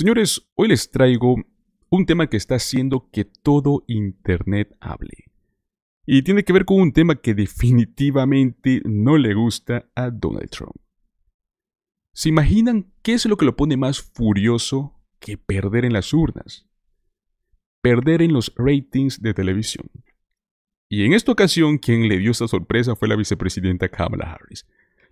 Señores, hoy les traigo un tema que está haciendo que todo Internet hable. Y tiene que ver con un tema que definitivamente no le gusta a Donald Trump. ¿Se imaginan qué es lo que lo pone más furioso que perder en las urnas? Perder en los ratings de televisión. Y en esta ocasión quien le dio esa sorpresa fue la vicepresidenta Kamala Harris,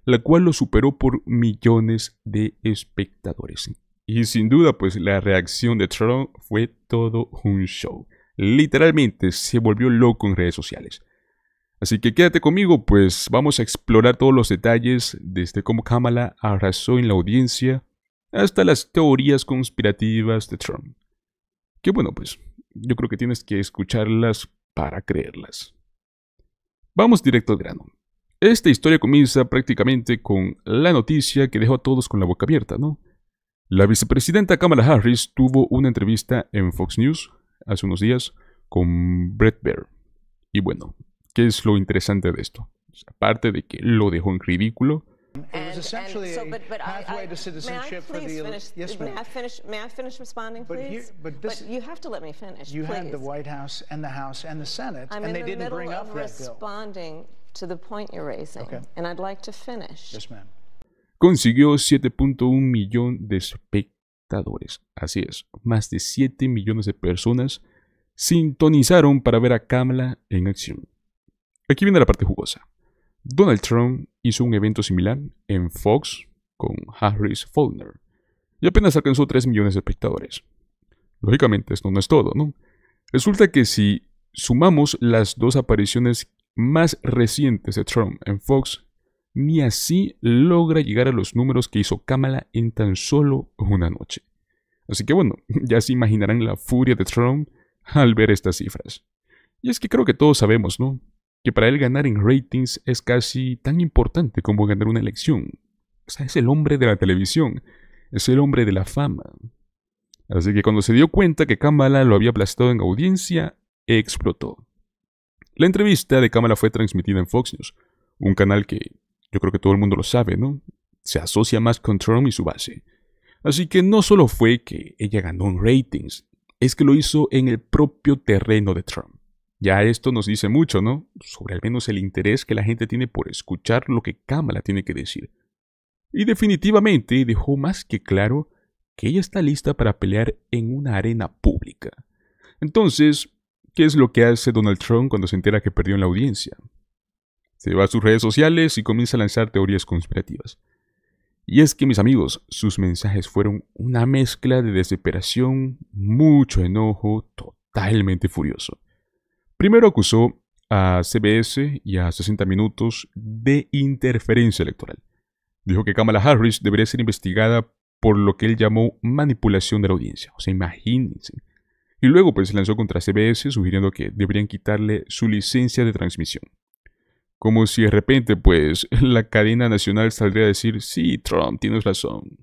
la cual lo superó por millones de espectadores. Y sin duda, pues la reacción de Trump fue todo un show. Literalmente se volvió loco en redes sociales. Así que quédate conmigo, pues vamos a explorar todos los detalles desde cómo Kamala arrasó en la audiencia hasta las teorías conspirativas de Trump. Que bueno, pues yo creo que tienes que escucharlas para creerlas. Vamos directo al grano. Esta historia comienza prácticamente con la noticia que dejó a todos con la boca abierta, ¿no? La vicepresidenta Kamala Harris tuvo una entrevista en Fox News hace unos días con Brett Baer. Y bueno, ¿qué es lo interesante de esto? Aparte de que lo dejó en ridículo, It was essentially and so, but, but a pathway I, I, to citizenship for the finish, yes, May I finish? May I finish responding, please? But, here, but, this, but you have to let me finish. You please. had the White House and the House and the Senate, I'm and they the didn't bring up that bill. I'm in the middle of responding to the point you're raising, okay. and I'd like to finish. Yes, ma'am consiguió 7.1 millón de espectadores. Así es, más de 7 millones de personas sintonizaron para ver a Kamala en acción. Aquí viene la parte jugosa. Donald Trump hizo un evento similar en Fox con Harris Faulkner y apenas alcanzó 3 millones de espectadores. Lógicamente, esto no es todo, ¿no? Resulta que si sumamos las dos apariciones más recientes de Trump en Fox ni así logra llegar a los números que hizo Kamala en tan solo una noche. Así que bueno, ya se imaginarán la furia de Trump al ver estas cifras. Y es que creo que todos sabemos, ¿no? Que para él ganar en ratings es casi tan importante como ganar una elección. O sea, es el hombre de la televisión, es el hombre de la fama. Así que cuando se dio cuenta que Kamala lo había aplastado en audiencia, explotó. La entrevista de Kamala fue transmitida en Fox News, un canal que yo creo que todo el mundo lo sabe, ¿no? Se asocia más con Trump y su base. Así que no solo fue que ella ganó en ratings, es que lo hizo en el propio terreno de Trump. Ya esto nos dice mucho, ¿no? Sobre al menos el interés que la gente tiene por escuchar lo que Kamala tiene que decir. Y definitivamente dejó más que claro que ella está lista para pelear en una arena pública. Entonces, ¿qué es lo que hace Donald Trump cuando se entera que perdió en la audiencia? Se va a sus redes sociales y comienza a lanzar teorías conspirativas. Y es que mis amigos, sus mensajes fueron una mezcla de desesperación, mucho enojo, totalmente furioso. Primero acusó a CBS y a 60 Minutos de interferencia electoral. Dijo que Kamala Harris debería ser investigada por lo que él llamó manipulación de la audiencia. O sea, imagínense. Y luego pues se lanzó contra CBS sugiriendo que deberían quitarle su licencia de transmisión. Como si de repente, pues, la cadena nacional saldría a decir, sí, Trump, tienes razón.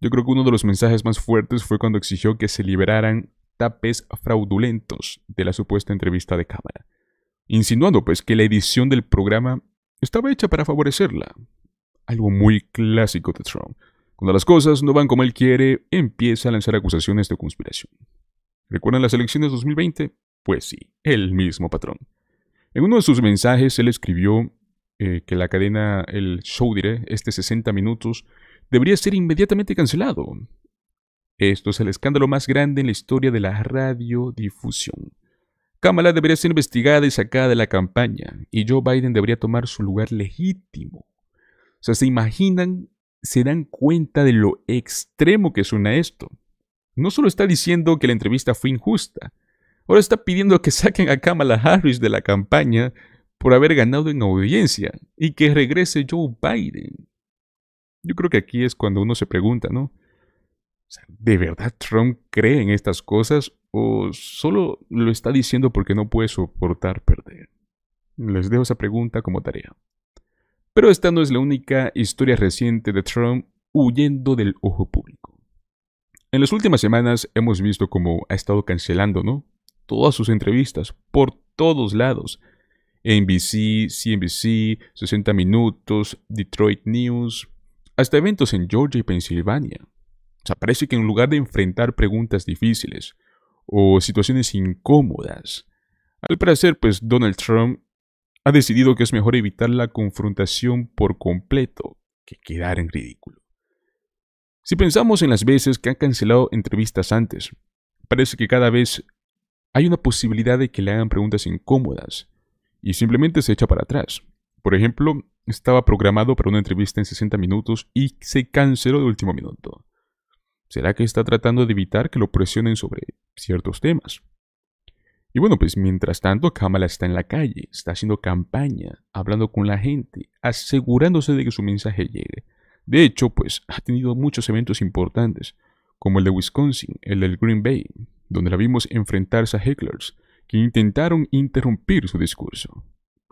Yo creo que uno de los mensajes más fuertes fue cuando exigió que se liberaran tapes fraudulentos de la supuesta entrevista de cámara, insinuando pues que la edición del programa estaba hecha para favorecerla. Algo muy clásico de Trump. Cuando las cosas no van como él quiere, empieza a lanzar acusaciones de conspiración. ¿Recuerdan las elecciones de 2020? Pues sí, el mismo patrón. En uno de sus mensajes, él escribió eh, que la cadena, el show diré, este 60 minutos, debería ser inmediatamente cancelado. Esto es el escándalo más grande en la historia de la radiodifusión. Kamala debería ser investigada y sacada de la campaña, y Joe Biden debería tomar su lugar legítimo. O sea, se imaginan, se dan cuenta de lo extremo que suena esto. No solo está diciendo que la entrevista fue injusta, Ahora está pidiendo que saquen a Kamala Harris de la campaña por haber ganado en audiencia y que regrese Joe Biden. Yo creo que aquí es cuando uno se pregunta, ¿no? ¿De verdad Trump cree en estas cosas o solo lo está diciendo porque no puede soportar perder? Les dejo esa pregunta como tarea. Pero esta no es la única historia reciente de Trump huyendo del ojo público. En las últimas semanas hemos visto cómo ha estado cancelando, ¿no? todas sus entrevistas, por todos lados. NBC, CNBC, 60 Minutos, Detroit News, hasta eventos en Georgia y Pensilvania. O parece que en lugar de enfrentar preguntas difíciles o situaciones incómodas, al parecer, pues Donald Trump ha decidido que es mejor evitar la confrontación por completo que quedar en ridículo. Si pensamos en las veces que han cancelado entrevistas antes, parece que cada vez hay una posibilidad de que le hagan preguntas incómodas y simplemente se echa para atrás. Por ejemplo, estaba programado para una entrevista en 60 minutos y se canceló de último minuto. ¿Será que está tratando de evitar que lo presionen sobre ciertos temas? Y bueno, pues mientras tanto, Kamala está en la calle, está haciendo campaña, hablando con la gente, asegurándose de que su mensaje llegue. De hecho, pues ha tenido muchos eventos importantes, como el de Wisconsin, el del Green Bay, donde la vimos enfrentarse a hecklers que intentaron interrumpir su discurso.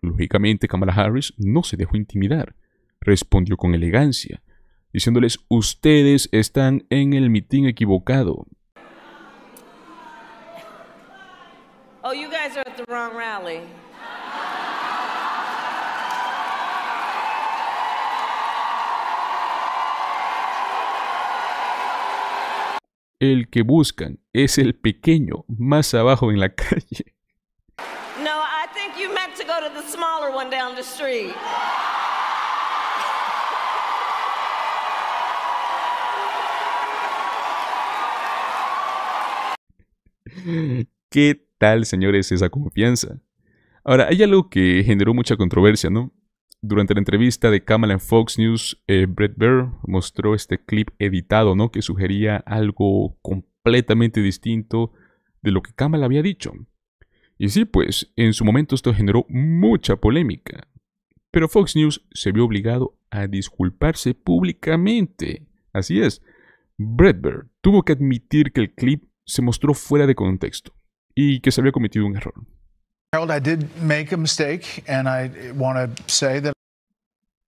Lógicamente, Kamala Harris no se dejó intimidar, respondió con elegancia, diciéndoles ustedes están en el mitin equivocado. Oh, you guys are at the wrong rally. El que buscan es el pequeño más abajo en la calle. No, I think you meant to go to the smaller one down the ¿Qué tal, señores, esa confianza? Ahora, hay algo que generó mucha controversia, ¿no? Durante la entrevista de Kamala en Fox News, eh, Brett mostró este clip editado, ¿no? Que sugería algo completamente distinto de lo que Kamala había dicho. Y sí, pues, en su momento esto generó mucha polémica. Pero Fox News se vio obligado a disculparse públicamente. Así es, Brett Baer tuvo que admitir que el clip se mostró fuera de contexto y que se había cometido un error.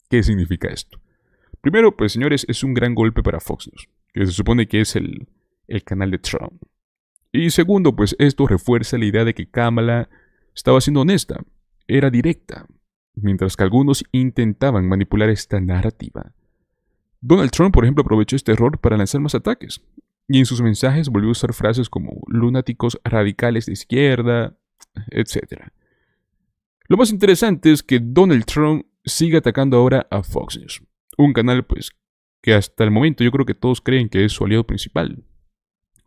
¿Qué significa esto? Primero, pues señores, es un gran golpe para Fox News, que se supone que es el, el canal de Trump. Y segundo, pues esto refuerza la idea de que Kamala estaba siendo honesta, era directa, mientras que algunos intentaban manipular esta narrativa. Donald Trump, por ejemplo, aprovechó este error para lanzar más ataques, y en sus mensajes volvió a usar frases como lunáticos radicales de izquierda, etc. Lo más interesante es que Donald Trump sigue atacando ahora a Fox News. Un canal, pues, que hasta el momento yo creo que todos creen que es su aliado principal.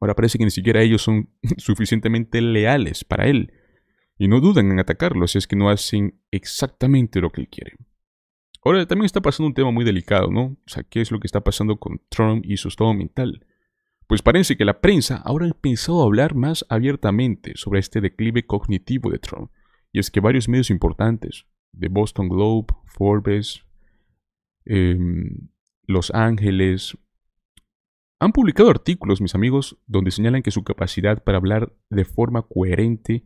Ahora parece que ni siquiera ellos son suficientemente leales para él. Y no dudan en atacarlo si es que no hacen exactamente lo que él quiere. Ahora también está pasando un tema muy delicado, ¿no? O sea, ¿qué es lo que está pasando con Trump y su estado mental? Pues parece que la prensa ahora ha pensado hablar más abiertamente sobre este declive cognitivo de Trump. Y es que varios medios importantes, de Boston Globe, Forbes, em, Los Ángeles, han publicado artículos, mis amigos, donde señalan que su capacidad para hablar de forma coherente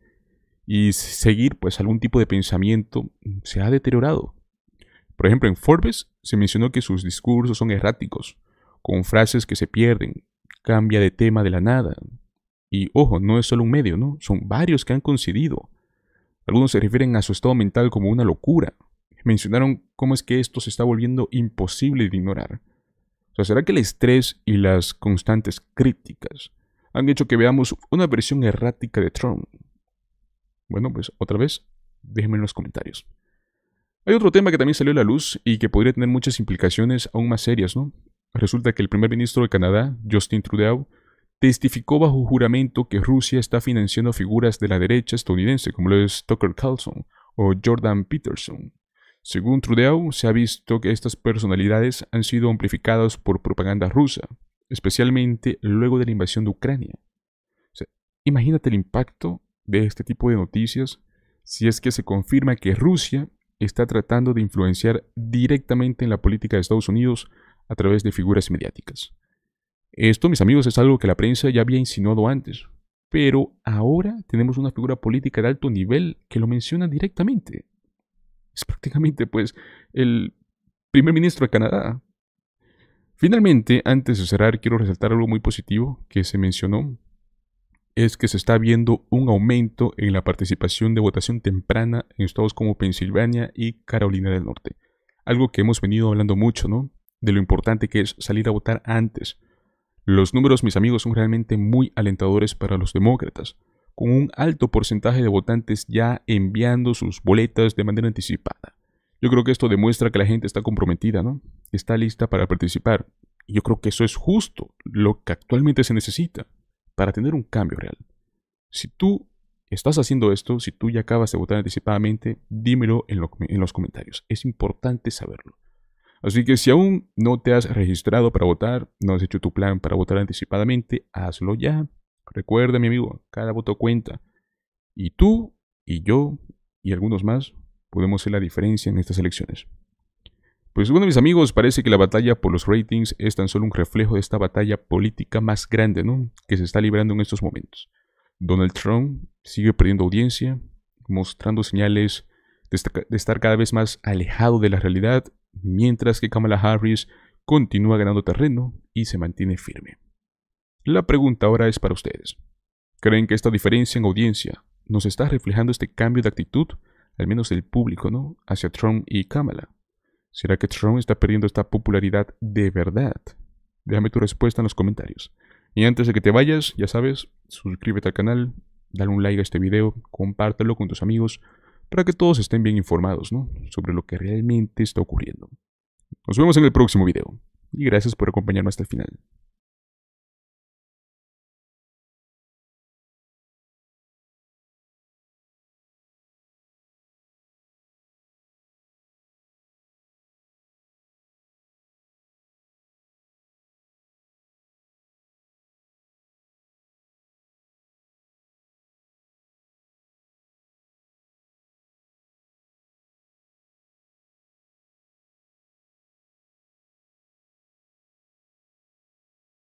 y seguir pues algún tipo de pensamiento se ha deteriorado. Por ejemplo, en Forbes se mencionó que sus discursos son erráticos, con frases que se pierden, cambia de tema de la nada. Y ojo, no es solo un medio, ¿no? Son varios que han coincidido. Algunos se refieren a su estado mental como una locura. Mencionaron cómo es que esto se está volviendo imposible de ignorar. O sea, ¿será que el estrés y las constantes críticas han hecho que veamos una versión errática de Trump? Bueno, pues otra vez, déjenme en los comentarios. Hay otro tema que también salió a la luz y que podría tener muchas implicaciones aún más serias, ¿no? Resulta que el primer ministro de Canadá, Justin Trudeau, testificó bajo juramento que Rusia está financiando figuras de la derecha estadounidense como lo es Tucker Carlson o Jordan Peterson. Según Trudeau, se ha visto que estas personalidades han sido amplificadas por propaganda rusa, especialmente luego de la invasión de Ucrania. imagínate el impacto de este tipo de noticias si es que se confirma que Rusia está tratando de influenciar directamente en la política de Estados Unidos a través de figuras mediáticas. Esto, mis amigos, es algo que la prensa ya había insinuado antes, pero ahora tenemos una figura política de alto nivel que lo menciona directamente. Es prácticamente, pues, el primer ministro de Canadá. Finalmente, antes de cerrar, quiero resaltar algo muy positivo que se mencionó. Es que se está viendo un aumento en la participación de votación temprana en estados como Pensilvania y Carolina del Norte. Algo que hemos venido hablando mucho, ¿no? De lo importante que es salir a votar antes los números, mis amigos, son realmente muy alentadores para los demócratas, con un alto porcentaje de votantes ya enviando sus boletas de manera anticipada. Yo creo que esto demuestra que la gente está comprometida, ¿no? Está lista para participar. Y yo creo que eso es justo lo que actualmente se necesita para tener un cambio real. Si tú estás haciendo esto, si tú ya acabas de votar anticipadamente, dímelo en los comentarios. Es importante saberlo. Así que si aún no te has registrado para votar, no has hecho tu plan para votar anticipadamente, hazlo ya. Recuerda, mi amigo, cada voto cuenta. Y tú, y yo, y algunos más, podemos ser la diferencia en estas elecciones. Pues bueno, mis amigos, parece que la batalla por los ratings es tan solo un reflejo de esta batalla política más grande, ¿no? Que se está librando en estos momentos. Donald Trump sigue perdiendo audiencia, mostrando señales de estar cada vez más alejado de la realidad mientras que Kamala Harris continúa ganando terreno y se mantiene firme. La pregunta ahora es para ustedes. ¿Creen que esta diferencia en audiencia nos está reflejando este cambio de actitud, al menos del público, ¿no? Hacia Trump y Kamala. ¿Será que Trump está perdiendo esta popularidad de verdad? Déjame tu respuesta en los comentarios. Y antes de que te vayas, ya sabes, suscríbete al canal, dale un like a este video, compártelo con tus amigos, para que todos estén bien informados sobre lo que realmente está ocurriendo. Nos vemos en el próximo video y gracias por acompañarnos hasta el final.